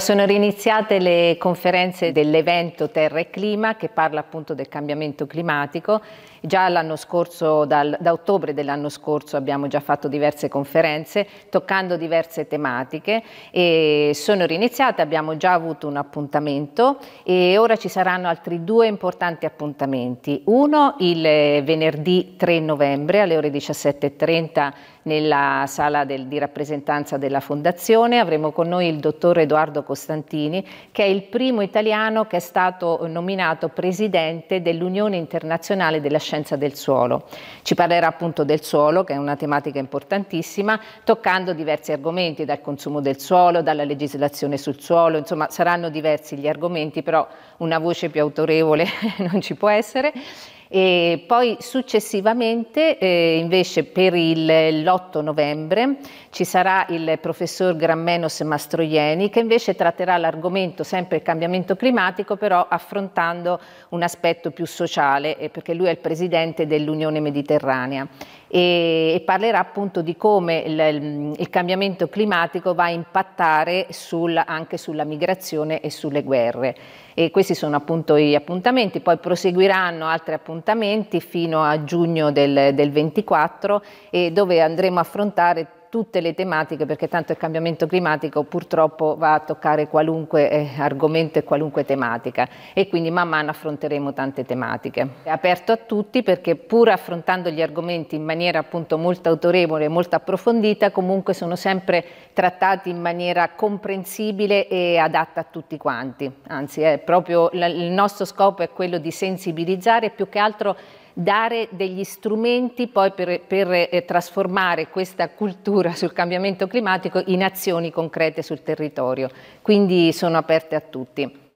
Sono riniziate le conferenze dell'evento Terra e Clima che parla appunto del cambiamento climatico. Già l'anno scorso, dal, da ottobre dell'anno scorso abbiamo già fatto diverse conferenze toccando diverse tematiche e sono riniziate, abbiamo già avuto un appuntamento e ora ci saranno altri due importanti appuntamenti. Uno il venerdì 3 novembre alle ore 17.30 nella sala del, di rappresentanza della Fondazione avremo con noi il dottor Edoardo Costantini, che è il primo italiano che è stato nominato presidente dell'Unione Internazionale della Scienza del Suolo. Ci parlerà appunto del suolo, che è una tematica importantissima, toccando diversi argomenti, dal consumo del suolo, dalla legislazione sul suolo, insomma saranno diversi gli argomenti, però una voce più autorevole non ci può essere. E poi successivamente eh, invece per l'8 novembre ci sarà il professor Grammenos Mastroieni che invece tratterà l'argomento sempre il cambiamento climatico però affrontando un aspetto più sociale eh, perché lui è il presidente dell'Unione Mediterranea e, e, parlerà appunto di come il, il cambiamento climatico va a impattare sul, anche sulla migrazione e sulle guerre. E questi sono appunto gli appuntamenti, poi proseguiranno altri appuntamenti appuntamenti fino a giugno del, del 24 e dove andremo a affrontare tutte le tematiche perché tanto il cambiamento climatico purtroppo va a toccare qualunque eh, argomento e qualunque tematica e quindi man mano affronteremo tante tematiche. È aperto a tutti perché pur affrontando gli argomenti in maniera appunto molto autorevole e molto approfondita comunque sono sempre trattati in maniera comprensibile e adatta a tutti quanti, anzi è proprio il nostro scopo è quello di sensibilizzare più che altro dare degli strumenti poi per, per eh, trasformare questa cultura sul cambiamento climatico in azioni concrete sul territorio. Quindi sono aperte a tutti.